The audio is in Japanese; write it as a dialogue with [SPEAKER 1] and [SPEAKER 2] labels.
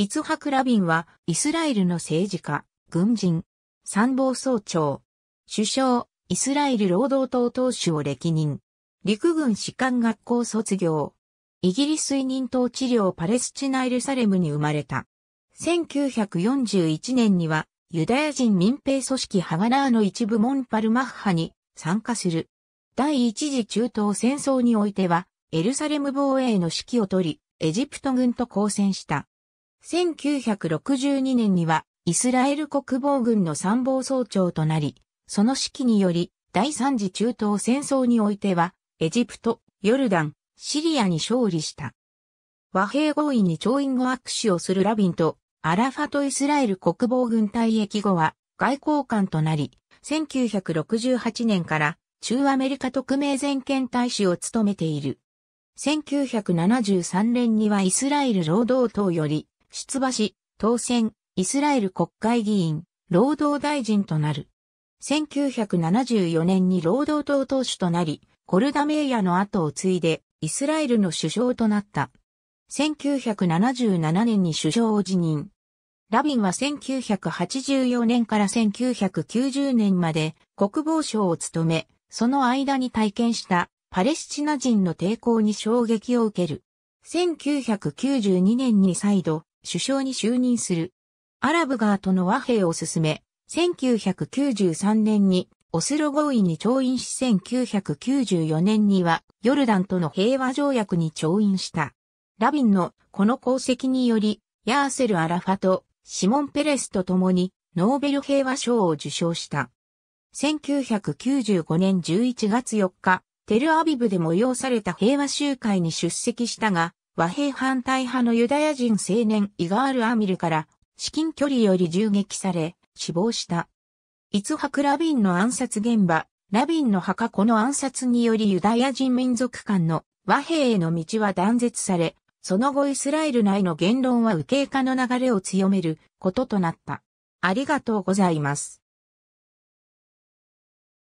[SPEAKER 1] イツハク・ラビンは、イスラエルの政治家、軍人、参謀総長、首相、イスラエル労働党党首を歴任。陸軍士官学校卒業。イギリス移民統治領パレスチナ・エルサレムに生まれた。1941年には、ユダヤ人民兵組織ハガラーの一部モンパルマッハに参加する。第一次中東戦争においては、エルサレム防衛の指揮を取り、エジプト軍と交戦した。1962年にはイスラエル国防軍の参謀総長となり、その指揮により第三次中東戦争においては、エジプト、ヨルダン、シリアに勝利した。和平合意に調印後握手をするラビンと、アラファトイスラエル国防軍退役後は外交官となり、1968年から中アメリカ特命全権大使を務めている。1973年にはイスラエル労働党より出馬し、当選、イスラエル国会議員、労働大臣となる。1974年に労働党党首となり、コルダメイヤの後を継いで、イスラエルの首相となった。1977年に首相を辞任。ラビンは1984年から1990年まで国防省を務め、その間に体験したパレスチナ人の抵抗に衝撃を受ける。1992年に再度首相に就任する。アラブ側との和平を進め、1993年にオスロ合意に調印し1994年にはヨルダンとの平和条約に調印した。ラビンのこの功績により、ヤーセル・アラファとシモン・ペレスと共にノーベル平和賞を受賞した。1995年11月4日、テルアビブで催された平和集会に出席したが、和平反対派のユダヤ人青年イガール・アミルから至近距離より銃撃され死亡した。イツハク・ラビンの暗殺現場、ラビンの墓この暗殺によりユダヤ人民族間の和平への道は断絶され、その後イスラエル内の言論は右傾化の流れを強めることとなった。ありがとうございます。